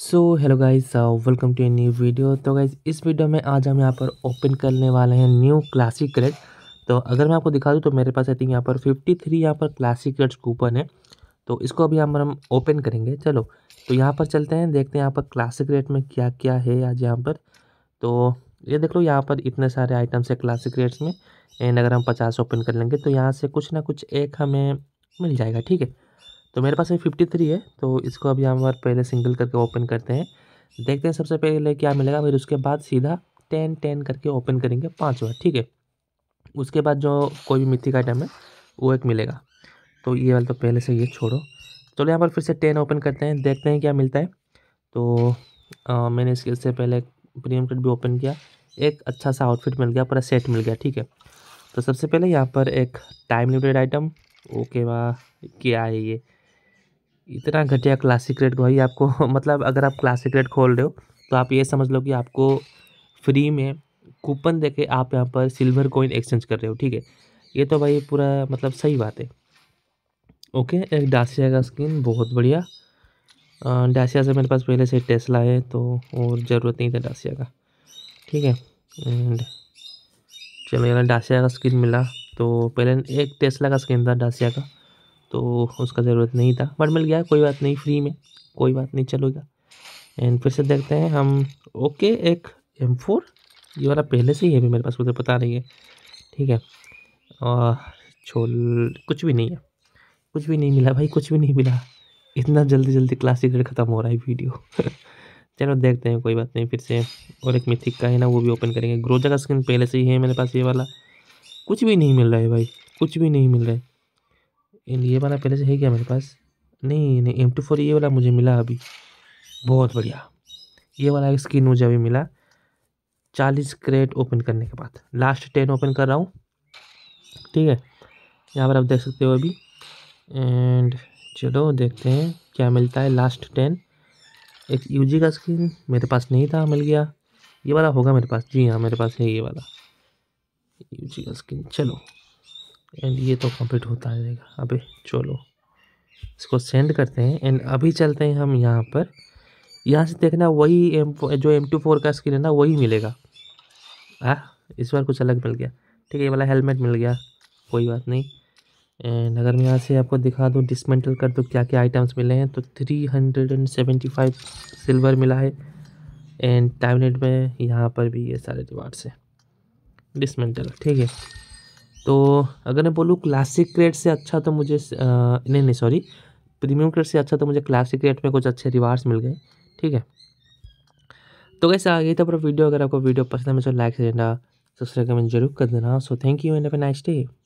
so hello guys welcome to a new video तो guys इस video में आज हम यहाँ पर ओपन करने वाले हैं न्यू क्लासिक क्रेड तो अगर मैं आपको दिखा दूँ तो मेरे पास आई थिंक यहाँ पर 53 थ्री यहाँ पर क्लासिक क्रेड कूपन है तो इसको अभी यहाँ पर हम ओपन करेंगे चलो तो यहाँ पर चलते हैं देखते हैं यहाँ पर क्लासिक रेट में क्या क्या है आज यहाँ पर तो ये देख लो यहाँ पर इतने सारे आइटम्स है क्लासिक रेट्स में एंड अगर हम पचास ओपन कर लेंगे तो यहाँ से कुछ ना कुछ एक हमें मिल जाएगा ठीक है तो मेरे पास अभी फिफ्टी थ्री है तो इसको अभी हम और पहले सिंगल करके ओपन करते हैं देखते हैं सबसे पहले क्या मिलेगा फिर उसके बाद सीधा टेन टेन करके ओपन करेंगे पाँच बार ठीक है उसके बाद जो कोई भी मिट्टी का आइटम है वो एक मिलेगा तो ये वाला तो पहले से ये छोड़ो चलो यहाँ पर फिर से टेन ओपन करते हैं देखते हैं क्या मिलता है तो आ, मैंने इसके इससे पहले प्रीमियम कट भी ओपन किया एक अच्छा सा आउटफिट मिल गया पूरा सेट मिल गया ठीक है तो सबसे पहले यहाँ पर एक टाइम लिमिटेड आइटम ओके वाह क्या है ये इतना घटिया क्लासिक रेट भाई आपको मतलब अगर आप क्लासिक रेट खोल रहे हो तो आप ये समझ लो कि आपको फ्री में कूपन दे के आप यहाँ पर सिल्वर कॉइन एक्सचेंज कर रहे हो ठीक है ये तो भाई पूरा मतलब सही बात है ओके एक डासिया का स्किन बहुत बढ़िया डासिया से मेरे पास पहले से टेस्ला है तो और ज़रूरत नहीं था डासिया का ठीक है एंड चलो यार डासिया का स्किन मिला तो पहले एक टेस्ला का स्किन था डासिया का तो उसका ज़रूरत नहीं था बट मिल गया कोई बात नहीं फ्री में कोई बात नहीं चलोगा एंड फिर से देखते हैं हम ओके एक एम फोर ये वाला पहले से ही है भी मेरे पास मुझे पता नहीं है ठीक है और छोल कुछ भी नहीं है कुछ भी नहीं मिला भाई कुछ भी नहीं मिला इतना जल्दी जल्दी क्लासिक रेड ख़त्म हो रहा है वीडियो चलो देखते हैं कोई बात नहीं फिर से और एक मिथिक का है ना वो भी ओपन करेंगे ग्रोजा का स्क्रीन पहले से ही है मेरे पास ये वाला कुछ भी नहीं मिल रहा है भाई कुछ भी नहीं मिल रहा है ये वाला पहले से है क्या मेरे पास नहीं नहीं एम टू फोर ये वाला मुझे मिला अभी बहुत बढ़िया ये वाला स्किन मुझे अभी मिला चालीस क्रेट ओपन करने के बाद लास्ट टेन ओपन कर रहा हूँ ठीक है यहाँ पर आप देख सकते हो अभी एंड चलो देखते हैं क्या मिलता है लास्ट टेन एक यूजी का स्किन मेरे पास नहीं था मिल गया ये वाला होगा मेरे पास जी हाँ मेरे पास है ये वाला यूजी का स्किन चलो एंड ये तो कंप्लीट होता जाएगा अभी चलो इसको सेंड करते हैं एंड अभी चलते हैं हम यहाँ पर यहाँ से देखना वही एम जो एम टू फोर का स्क्रीन है ना वही मिलेगा आ इस बार कुछ अलग मिल गया ठीक है ये वाला हेलमेट मिल गया कोई बात नहीं एंड अगर मैं यहाँ से आपको दिखा दूँ डिसमेंटल कर दूँ क्या क्या आइटम्स मिले हैं तो three hundred and seventy five silver मिला है एंड टैबलेट में यहाँ पर भी ये सारे रिवार्ड्स हैं डिसमेंटल ठीक है तो अगर मैं बोलूँ क्लासिक रेट से अच्छा तो मुझे नहीं नहीं सॉरी प्रीमियम रेट से अच्छा तो मुझे क्लासिक रेट में कुछ अच्छे रिवार्ड्स मिल गए ठीक है तो कैसे आ गई था पूरा वीडियो अगर आपको वीडियो पसंद है मुझे लाइक से देना सब्सक्राइब कमेंट जरूर कर देना so thank you and have nice day